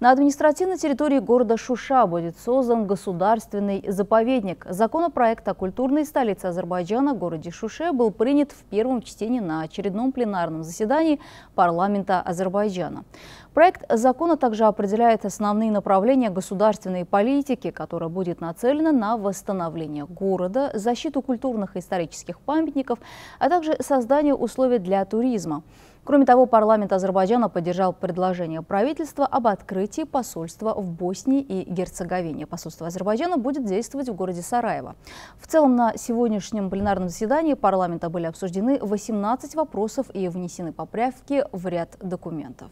На административной территории города Шуша будет создан государственный заповедник. Законопроект о культурной столице Азербайджана, городе Шуше, был принят в первом чтении на очередном пленарном заседании парламента Азербайджана. Проект закона также определяет основные направления государственной политики, которая будет нацелена на восстановление города, защиту культурных и исторических памятников, а также создание условий для туризма. Кроме того, парламент Азербайджана поддержал предложение правительства об открытии посольства в Боснии и Герцеговине. Посольство Азербайджана будет действовать в городе Сараево. В целом на сегодняшнем пленарном заседании парламента были обсуждены 18 вопросов и внесены поправки в ряд документов.